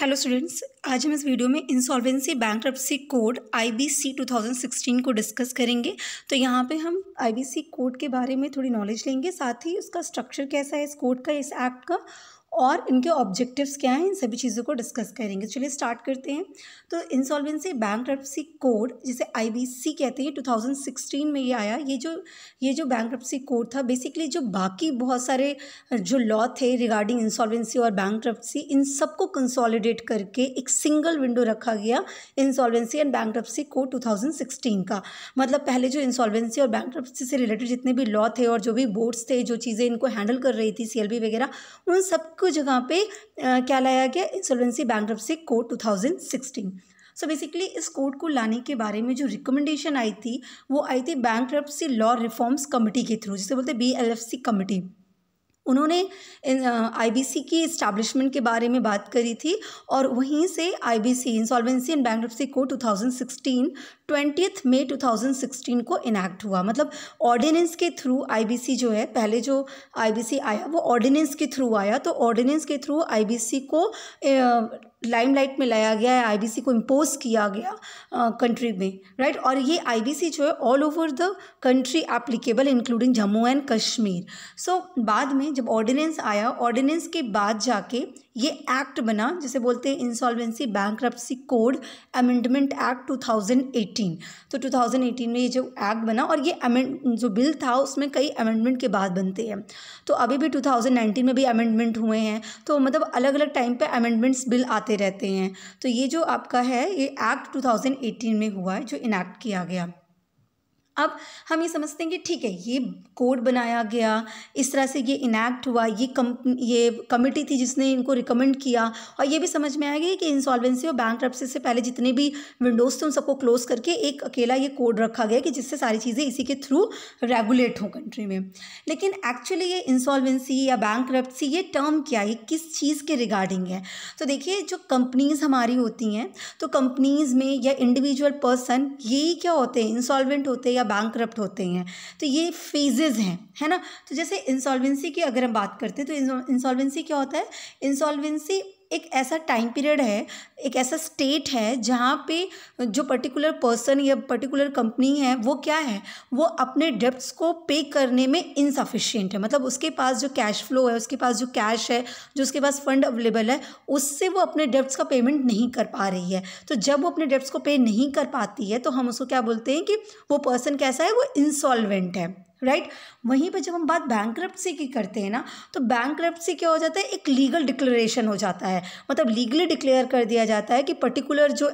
Hello students आज हम इस वीडियो में इंसॉल्वेंसी बैंक कोड आईबीसी 2016 को डिस्कस करेंगे तो यहाँ पे हम आईबीसी कोड के बारे में थोड़ी नॉलेज लेंगे साथ ही उसका स्ट्रक्चर कैसा है इस कोड का इस एक्ट का और इनके ऑब्जेक्टिव्स क्या हैं इन सभी चीज़ों को डिस्कस करेंगे तो चलिए स्टार्ट करते हैं तो इंसॉल्वेंसी बैंक कोड जिसे आईबीसी कहते हैं 2016 में ये आया ये जो ये जो बैंक कोड था बेसिकली जो बाकी बहुत सारे जो लॉ थे रिगार्डिंग इंसॉल्वेंसी और बैंक्रप्सी इन सबको कंसॉलिडेट करके एक सिंगल विंडो रखा गया insolvency and bankruptcy code two का मतलब पहले जो इंसॉल्वेंसी और बैंक्रप्सी से रिलेटेड जितने भी लॉ थे और जो भी बोर्ड्स थे जो चीज़ें इनको हैंडल कर रही थी सी वगैरह उन सब को जगह पे क्या लाया गया bank bankruptcy code sixteen so basically इस कोड को लाने के बारे में जो रिकमेंडेशन आई थी वो आई थी बैंक लॉ रिफॉर्म्स कमेटी के थ्रू जिसे बोलते हैं B L F C committee उन्होंने आईबीसी की इस्टेब्लिशमेंट के बारे में बात करी थी और वहीं से IBC insolvency and bankruptcy code 2016 twentieth thousand 2016 को इनैक्ट हुआ मतलब ऑर्डिनेंस के थ्रू आईबीसी जो है पहले जो आईबीसी आया वो ऑर्डिनेंस के थ्रू आया तो ऑर्डिनेंस के थ्रू आईबीसी को लाइमलाइट में लाया गया है आईबीसी को इम्पोज किया गया कंट्री में राइट और ये आईबीसी जो है all over the country applicable including Jammu and Kashmir so बाद में जब ऑर्डिनेंस आया ऑर्डिनेंस के बाद जाके ये एक्ट बना जिसे बोलते हैं insolvency bank code amendment act 2018 तो 2018 में ये जो एक्ट बना और ये अमेंड जो बिल था उसमें कई अमेंडमेंट के बाद बनते हैं तो अभी भी 2019 में भी अमेंडमेंट हुए हैं तो मतलब अलग अलग टाइम पे अमेंडमेंट्स बिल आते रहते हैं तो ये जो आपका है ये एक्ट 2018 में हुआ है जो इनैक्ट किया गया अब हम ये समझते हैं कि ठीक है ये कोड बनाया गया इस तरह से ये इनैक्ट हुआ ये कम ये कमिटी थी जिसने इनको रिकमेंड किया और ये भी समझ में आया कि इंसॉल्वेंसी और बैंक से पहले जितने भी विंडोज़ थे उन सबको क्लोज करके एक अकेला ये कोड रखा गया कि जिससे सारी चीज़ें इसी के थ्रू रेगुलेट हों कंट्री में लेकिन एक्चुअली ये इंसॉल्वेंसी या बैंक ये टर्म क्या है किस चीज़ के रिगार्डिंग है तो देखिए जो कंपनीज़ हमारी होती हैं तो कंपनीज़ में या इंडिविजुअल पर्सन ये क्या होते हैं इंसॉल्वेंट होते हैं या करप्ट होते हैं तो ये फेजेज़ हैं है ना तो जैसे इंसॉल्वेंसी की अगर हम बात करते हैं तो इंसॉल्वेंसी क्या होता है इंसॉल्वेंसी एक ऐसा टाइम पीरियड है एक ऐसा स्टेट है जहाँ पे जो पर्टिकुलर पर्सन या पर्टिकुलर कंपनी है वो क्या है वो अपने डेप्ट्स को पे करने में इनसफिशियंट है मतलब उसके पास जो कैश फ्लो है उसके पास जो कैश है जो उसके पास फंड अवेलेबल है उससे वो अपने डेप्ट्स का पेमेंट नहीं कर पा रही है तो जब वो अपने डेप्ट्स को पे नहीं कर पाती है तो हम उसको क्या बोलते हैं कि वो पर्सन कैसा है वो इंसॉल्वेंट है राइट right? वहीं पे जब हम बात बैंक की करते हैं ना तो बैंक क्या हो जाता है एक लीगल डिक्लेरेशन हो जाता है मतलब लीगली डिक्लेयर कर दिया जाता है कि पर्टिकुलर जो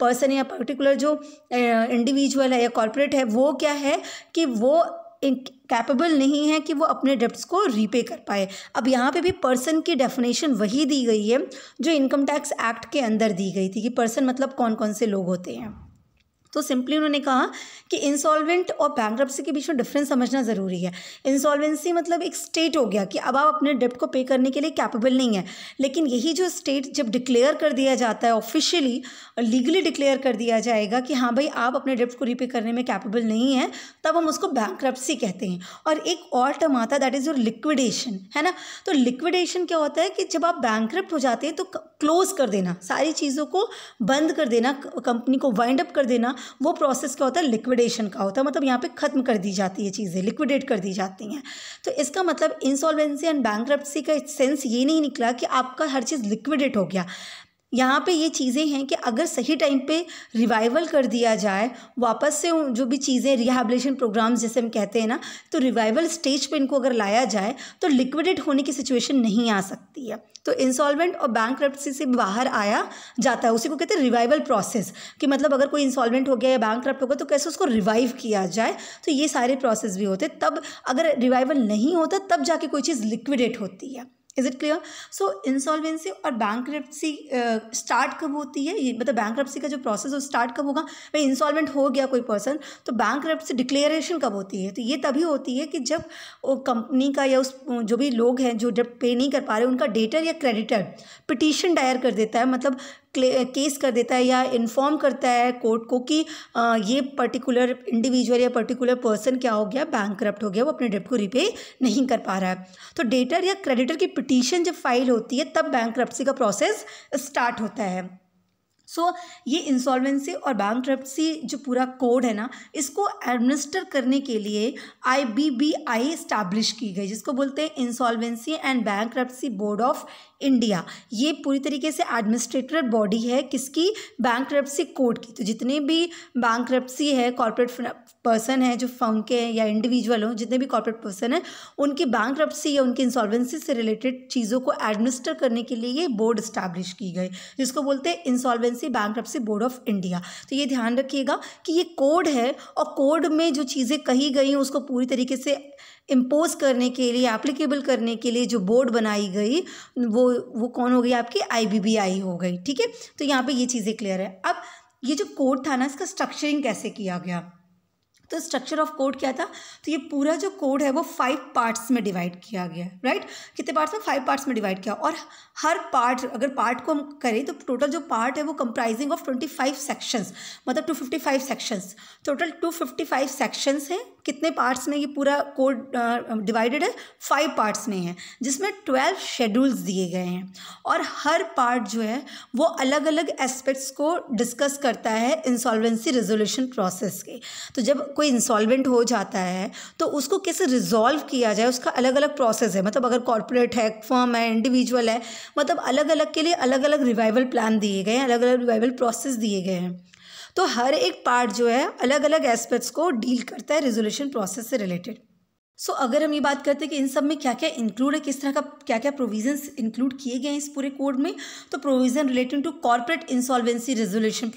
पर्सन या पर्टिकुलर जो इंडिविजुअल है या कॉरपोरेट है वो क्या है कि वो कैपेबल नहीं है कि वो अपने डेप्ट को रीपे कर पाए अब यहाँ पे भी पर्सन की डेफिनेशन वही दी गई है जो इनकम टैक्स एक्ट के अंदर दी गई थी कि पर्सन मतलब कौन कौन से लोग होते हैं तो सिंपली उन्होंने कहा कि इंसॉल्वेंट और बैंक्रप्सी के बीच में डिफरेंस समझना ज़रूरी है इंसॉल्वेंसी मतलब एक स्टेट हो गया कि अब आप अपने डेप्ट को पे करने के लिए कैपेबल नहीं है लेकिन यही जो स्टेट जब डिक्लेयर कर दिया जाता है ऑफिशियली लीगली डिक्लेयर कर दिया जाएगा कि हाँ भाई आप अपने डेप्ट को रीपे करने में कैपेबल नहीं है तब हम उसको बैंक्रप्सी कहते हैं और एक और टर्म आता है दैट इज़ योर लिक्विडेशन है ना तो लिक्विडेशन क्या होता है कि जब आप बैंक हो जाते हैं तो क्लोज कर देना सारी चीज़ों को बंद कर देना कंपनी को वाइंड अप कर देना वो प्रोसेस क्या होता है लिक्विडेशन का होता है मतलब यहाँ पे ख़त्म कर दी जाती है चीज़ें लिक्विडेट कर दी जाती हैं तो इसका मतलब इंसॉल्वेंसी एंड बैंक का सेंस ये नहीं निकला कि आपका हर चीज़ लिक्विडेट हो गया यहाँ पे ये चीज़ें हैं कि अगर सही टाइम पे रिवाइवल कर दिया जाए वापस से जो भी चीज़ें रिहाबलेशन प्रोग्राम्स जैसे हम कहते हैं ना तो रिवाइवल स्टेज पे इनको अगर लाया जाए तो लिक्विडेट होने की सिचुएशन नहीं आ सकती है तो इंसॉल्वेंट और बैंक से बाहर आया जाता है उसी को कहते हैं रिवाइवल प्रोसेस कि मतलब अगर कोई इंसॉल्वेंट हो गया या बैंक हो गया तो कैसे उसको रिवाइव किया जाए तो ये सारे प्रोसेस भी होते तब अगर रिवाइवल नहीं होता तब जाके कोई चीज़ लिक्विडेट होती है is it clear so insolvency और बैंक्रप्सी स्टार्ट uh, कब होती है ये मतलब बैंक्रप्सी का जो प्रोसेस है स्टार्ट कब होगा भाई इंसॉल्वेंट हो गया कोई पर्सन तो बैंक्रप्सी डिक्लेरेशन कब होती है तो ये तभी होती है कि जब वो कंपनी का या उस जो भी लोग हैं जो जब पे नहीं कर पा रहे उनका डेटर या क्रेडिटर पिटिशन दायर कर देता है मतलब केस कर देता है या इन्फॉर्म करता है कोर्ट को कि ये पर्टिकुलर इंडिविजुअल या पर्टिकुलर पर्सन क्या हो गया बैंक करप्ट हो गया वो अपने डेट को रिपे नहीं कर पा रहा है तो डेटर या क्रेडिटर की पिटीशन जब फाइल होती है तब बैंक का प्रोसेस स्टार्ट होता है सो so, ये इंसॉल्वेंसी और बैंक जो पूरा कोड है ना इसको एडमिनिस्टर करने के लिए I B B I establish की गई जिसको बोलते हैं insolvency and bank board of India ये पूरी तरीके से एडमिनिस्ट्रेटर बॉडी है किसकी बैंक कोर्ट की तो जितने भी बैंक है कॉरपोरेट पर्सन है जो फर्म के हैं या इंडिविजुअल हों जितने भी कॉरपोरेट पर्सन हैं उनकी बैंक या उनकी इंसॉल्वेंसी से रिलेटेड चीज़ों को एडमिनिस्टर करने के लिए ये बोर्ड इस्टेब्लिश की गई जिसको बोलते हैं insolvency bank board of India तो ये ध्यान रखिएगा कि ये कोड है और कोड में जो चीज़ें कही गई हैं उसको पूरी तरीके से इम्पोज करने के लिए एप्लीकेबल करने के लिए जो बोर्ड बनाई गई वो वो कौन हो गई आपकी आई हो गई ठीक है तो यहाँ पे ये चीज़ें क्लियर है अब ये जो कोड था ना इसका स्ट्रक्चरिंग कैसे किया गया तो स्ट्रक्चर ऑफ कोड क्या था तो ये पूरा जो कोड है वो फाइव पार्ट्स में डिवाइड किया गया राइट कितने पार्ट्स में फाइव पार्ट्स में डिवाइड किया और हर पार्ट अगर पार्ट को हम करें तो टोटल जो पार्ट है वो comprising of twenty five sections मतलब two fifty five sections total two fifty five sections हैं कितने पार्ट्स में ये पूरा कोड डिवाइडेड है फाइव पार्ट्स में है जिसमें ट्वेल्व शेड्यूल्स दिए गए हैं और हर पार्ट जो है वो अलग अलग एस्पेक्ट्स को डिस्कस करता है इंसॉल्वेंसी रेजोल्यूशन प्रोसेस के तो जब कोई इंसॉल्वेंट हो जाता है तो उसको कैसे रिजॉल्व किया जाए उसका अलग अलग प्रोसेस है मतलब अगर कॉरपोरेट है फर्म है इंडिविजुअल है मतलब अलग अलग के लिए अलग अलग रिवाइवल प्लान दिए गए हैं अलग अलग रिवाइवल प्रोसेस दिए गए हैं तो हर एक पार्ट जो है अलग अलग एस्पेक्ट्स को डील करता है रेजोल्यूशन प्रोसेस से रिलेटेड सो so, अगर हम ये बात करते हैं कि इन सब में क्या क्या इंक्लूड है किस तरह का क्या क्या प्रोविजंस इंक्लूड किए गए हैं इस पूरे कोड में तो provision relating to corporate insolvency resolution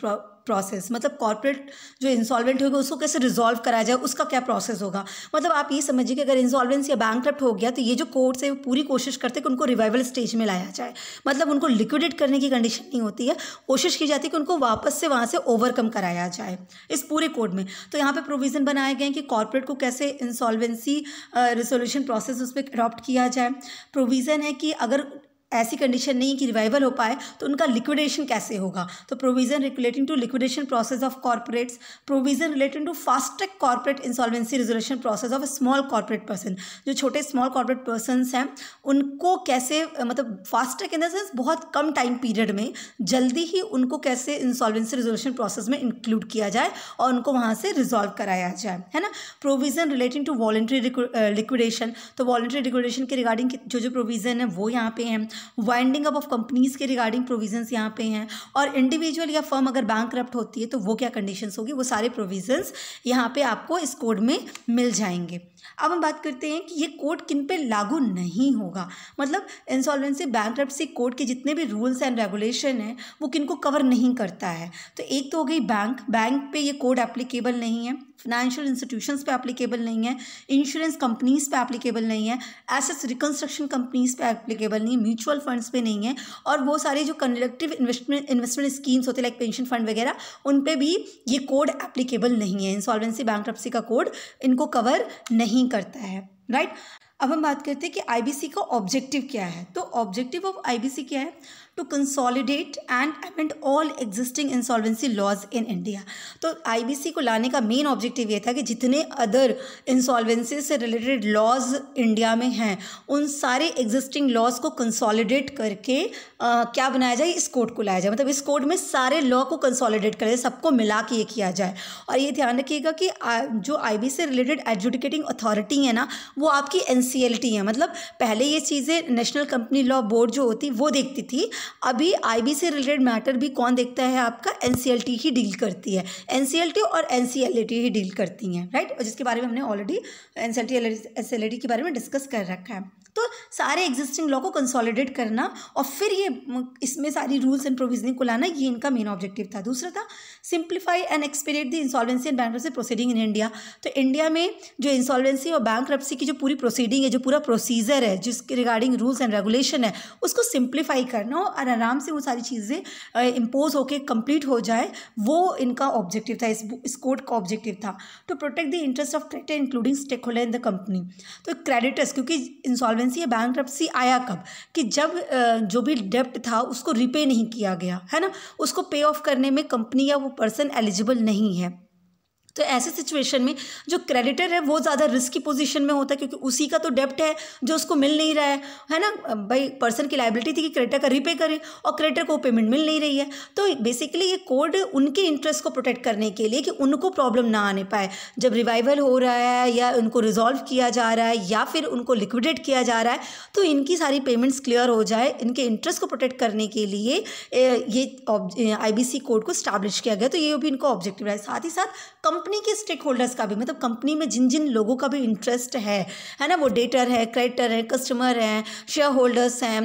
process मतलब कॉर्पोरेट जो इंसॉल्वेंट होगा उसको कैसे रिजॉल्व कराया जाए उसका क्या प्रोसेस होगा मतलब आप ये समझिए कि अगर इंसॉल्वेंस या बैंक हो गया तो ये जो कोर्ट्स है पूरी कोशिश करते हैं कि उनको रिवाइवल स्टेज में लाया जाए मतलब उनको लिक्विडेट करने की कंडीशन नहीं होती है कोशिश की जाती है कि उनको वापस से वहाँ से ओवरकम कराया जाए इस पूरे कोर्ट में तो यहाँ पर प्रोविज़न बनाए गए हैं कि कॉर्पोरेट को कैसे इंसॉल्वेंसी रिजोल्यूशन प्रोसेस उस पर अडॉप्ट किया जाए प्रोविज़न है कि अगर ऐसी कंडीशन नहीं कि रिवाइवल हो पाए तो उनका लिक्विडेशन कैसे होगा तो provision relating to liquidation process of corporates provision relating to fast track corporate insolvency resolution process of small corporate person जो छोटे स्मॉल कॉर्पोरेट पर्सन हैं उनको कैसे मतलब fast track in the sense बहुत कम टाइम पीरियड में जल्दी ही उनको कैसे इंसॉल्वेंसी रिजोल्यूशन प्रोसेस में इंक्लूड किया जाए और उनको वहाँ से रिजॉल्व कराया जाए है ना provision relating to voluntary liquidation तो वॉलेंट्री लिक्विडेशन के रिगार्डिंग जो जो प्रोविजन है वो यहाँ पे हैं वाइंडिंग अप ऑफ कंपनीज़ के रिगार्डिंग प्रोविजंस यहाँ पे हैं और इंडिविजुअल या फर्म अगर बैंक करप्ट होती है तो वो क्या कंडीशंस होगी वो सारे प्रोविजंस यहाँ पे आपको इस कोड में मिल जाएंगे अब हम बात करते हैं कि ये कोड किन पे लागू नहीं होगा मतलब इंसॉल्वेंसी बैंक कोड के जितने भी रूल्स एंड रेगुलेशन हैं वो किन को कवर नहीं करता है तो एक तो हो गई बैंक बैंक पे ये कोड एप्लीकेबल नहीं है फाइनेंशियल इंस्टीट्यूशंस पे एप्लीकेबल नहीं है इंश्योरेंस कंपनीज पे एप्लीकेबल नहीं है एसेट्स रिकंस्ट्रक्शन कंपनीज पे एप्लीकेबल नहीं है म्यूचुअल फंड्स पे नहीं है और वो सारे जो कलेक्टिव इन्वेस्टमेंट इन्वेस्टमेंट स्कीम्स होते हैं लाइक पेंशन फंड वगैरह उन पर भी ये कोड एप्लीकेबल नहीं है इंसॉल्वेंसी बैंक का कोड इनको कवर नहीं नहीं करता है राइट अब हम बात करते हैं कि आईबीसी का ऑब्जेक्टिव क्या है तो ऑब्जेक्टिव ऑफ आईबीसी क्या है to consolidate and amend all existing insolvency laws in India. तो IBC को लाने का मेन ऑब्जेक्टिव ये था कि जितने अदर इंसॉलवेंसी से रिलेटेड लॉज इंडिया में हैं उन सारे एग्जिस्टिंग लॉज को कंसॉलिडेट करके आ, क्या बनाया जाए इस कोर्ट को लाया जाए मतलब इस कोर्ट में सारे लॉ को कंसॉलिडेट करें सबको मिला के ये किया जाए और ये ध्यान रखिएगा कि आ, जो आई सी रिलेटेड एजुडिकेटिंग अथॉरिटी है ना वो आपकी एन है मतलब पहले ये चीज़ें नेशनल कंपनी लॉ बोर्ड जो होती वो देखती थी अभी आई से रिलेटेड मैटर भी कौन देखता है आपका एन ही डील करती है एन और एन ही डील करती हैं राइट और जिसके बारे में हमने ऑलरेडी एनसीएलटी एनसीएलटी के बारे में डिस्कस कर रखा है तो सारे एग्जिस्टिंग लॉ को कंसोलिडेट करना और फिर ये इसमें सारी रूल्स एंड प्रोविजनिंग को लाना ये इनका मेन ऑब्जेक्टिव था दूसरा था simplify and expedite the insolvency and bank proceeding in India तो इंडिया में जो इंसॉल्वेंसी और बैंक की जो पूरी प्रोसीडिंग है जो पूरा प्रोसीजर है जिसके रिगार्डिंग रूल्स एंड रेगुलेशन है उसको सिंप्लीफाई करना और और आराम से वो सारी चीज़ें इम्पोज होकर कंप्लीट हो जाए वो इनका ऑब्जेक्टिव था इस इस कोर्ट का ऑब्जेक्टिव था to protect the interest of creditor including stakeholder in the company तो क्रेडिटर्स तो क्योंकि इंसॉल्वेंसी या बैंक आया कब कि जब जो भी डेप्ट था उसको रिपे नहीं किया गया है ना उसको पे ऑफ करने में कंपनी या वो पर्सन एलिजिबल नहीं है तो ऐसे सिचुएशन में जो क्रेडिटर है वो ज़्यादा रिस्क की पोजिशन में होता है क्योंकि उसी का तो डेप्ट है जो उसको मिल नहीं रहा है है ना भाई पर्सन की लाइबिलिटी थी कि क्रेडिटर का रिपे करें और क्रेडिटर को पेमेंट मिल नहीं रही है तो बेसिकली ये कोड उनके इंटरेस्ट को प्रोटेक्ट करने के लिए कि उनको प्रॉब्लम ना आने पाए जब रिवाइवल हो रहा है या उनको रिजॉल्व किया जा रहा है या फिर उनको लिक्विडेट किया जा रहा है तो इनकी सारी पेमेंट्स क्लियर हो जाए इनके इंटरेस्ट को प्रोटेक्ट करने के लिए ये आई कोड को स्टैब्लिश किया गया तो ये भी इनको ऑब्जेक्टिव रहा है साथ ही साथ कम कंपनी के स्टेक होल्डर्स का भी मतलब कंपनी में जिन जिन लोगों का भी इंटरेस्ट है है ना वो डेटर है क्रेडिटर है कस्टमर हैं शेयर होल्डर्स हैं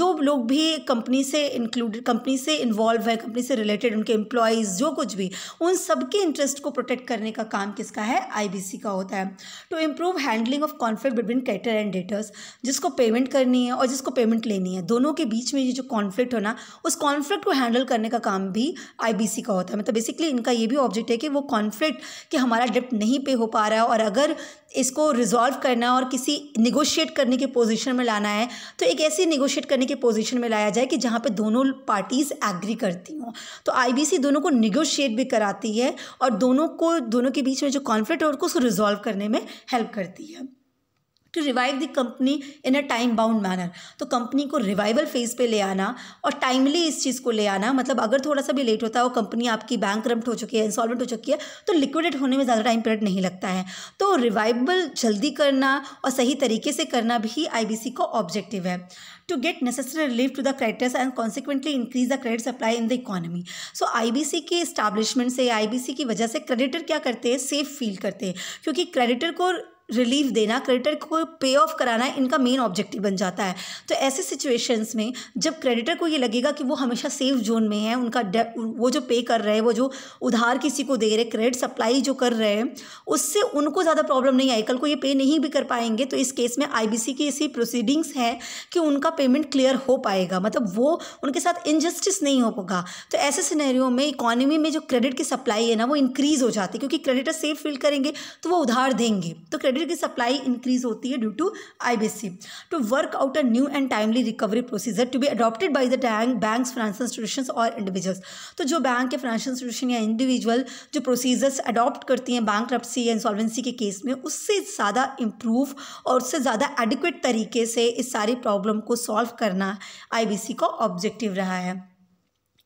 जो लोग भी कंपनी से इंक्लूड कंपनी से इन्वॉल्व है कंपनी से रिलेटेड उनके एम्प्लॉयज़ जो कुछ भी उन सबके इंटरेस्ट को प्रोटेक्ट करने का काम किसका है आई का होता है to improve handling of conflict between creditor and debtors जिसको पेमेंट करनी है और जिसको पेमेंट लेनी है दोनों के बीच में ये जो कॉन्फ्लिक्ट होना उस कॉन्फ्लिक्ट को हैंडल करने का काम भी आई का होता है मतलब बेसिकली इनका ये भी ऑब्जेक्ट है कि वो कॉन्फ्लिक्ट कि हमारा डेप्ट नहीं पे हो पा रहा है और अगर इसको रिजॉल्व करना है और किसी निगोशिएट करने की पोजीशन में लाना है तो एक ऐसी निगोशिएट करने की पोजीशन में लाया जाए कि जहाँ पे दोनों पार्टीज़ एग्री करती हों तो आईबीसी दोनों को निगोशिएट भी कराती है और दोनों को दोनों के बीच में जो कॉन्फ्लिक्ट है उसको रिजॉल्व करने में हेल्प करती है to revive the company in a time bound manner तो कंपनी को रिवाइवल फेज पे ले आना और टाइमली इस चीज़ को ले आना मतलब अगर थोड़ा सा भी लेट होता है वो कंपनी आपकी बैंक रम्प्ट हो चुकी है इंसॉल्वेंट हो चुकी है तो लिक्विडेट होने में ज़्यादा टाइम पीरियड नहीं लगता है तो रिवाइवल जल्दी करना और सही तरीके से करना भी आई का ऑब्जेक्टिव है to get necessary relief to the creditors and consequently increase the credit supply in the economy so I B C के इस्टाब्लिशमेंट से आई बी सी की वजह से क्रेडिटर क्या करते हैं सेफ फील करते हैं क्योंकि क्रेडिटर को रिलीफ देना क्रेडिटर को पे ऑफ कराना इनका मेन ऑब्जेक्टिव बन जाता है तो ऐसे सिचुएशंस में जब क्रेडिटर को ये लगेगा कि वो हमेशा सेफ जोन में है उनका वो जो पे कर रहे हैं वो जो उधार किसी को दे रहे क्रेडिट सप्लाई जो कर रहे हैं उससे उनको ज़्यादा प्रॉब्लम नहीं आई कल को ये पे नहीं भी कर पाएंगे तो इस केस में आई बी सी की ऐसी प्रोसीडिंग्स हैं कि उनका पेमेंट क्लियर हो पाएगा मतलब वो उनके साथ इनजस्टिस नहीं हो पाएगा तो ऐसे सिनेरियो में इकोनॉमी में जो क्रेडिट की सप्लाई है ना वो इंक्रीज़ हो जाती है क्योंकि क्रेडिटर सेफ फील करेंगे तो वो उधार देंगे तो क्रेडिट रेमडेसिविर की सप्लाई इंक्रीज होती है due to IBC to work out a new and timely recovery procedure to be adopted by the bank financial institution और इंडिविजुअल्स तो जो बैंक के फाइनेंशियल इंस्टीट्यूशन या इंडिविजुअल जो प्रोसीजर्स अडॉप्ट करती हैं बैंक या इंसॉल्वेंसी के केस में उससे ज़्यादा इम्प्रूव और उससे ज़्यादा एडिक्वेट तरीके से इस सारी प्रॉब्लम को सॉल्व करना आईबीसी का ऑब्जेक्टिव रहा है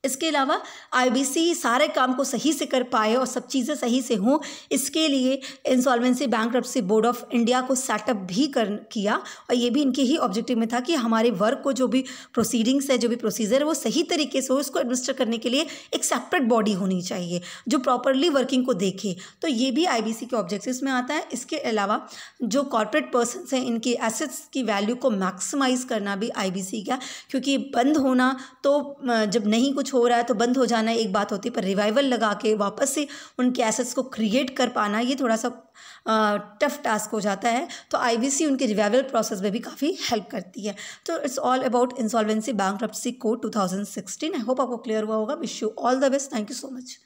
इसके अलावा आईबीसी सारे काम को सही से कर पाए और सब चीज़ें सही से हों इसके लिए insolvency bank board of India को सेटअप भी कर किया और ये भी इनके ही ऑब्जेक्टिव में था कि हमारे वर्क को जो भी प्रोसीडिंग्स है जो भी प्रोसीजर है वो सही तरीके से हो उसको एडमिनिस्टर करने के लिए एक सेपरेट बॉडी होनी चाहिए जो प्रॉपरली वर्किंग को देखे तो ये भी आई के ऑब्जेक्टिव में आता है इसके अलावा जो कॉरपोरेट पर्सनस हैं इनके एसेट्स की वैल्यू को मैक्सिमाइज करना भी आई का क्योंकि बंद होना तो जब नहीं कुछ हो रहा है तो बंद हो जाना एक बात होती है पर रिवाइवल लगा के वापस से उनके एसेट्स को क्रिएट कर पाना ये थोड़ा सा टफ टास्क हो जाता है तो आईबीसी उनके रिवाइवल प्रोसेस में भी काफ़ी हेल्प करती है तो it's all about insolvency bank code two thousand sixteen I hope आपको क्लियर हुआ होगा wish you all the best thank you so much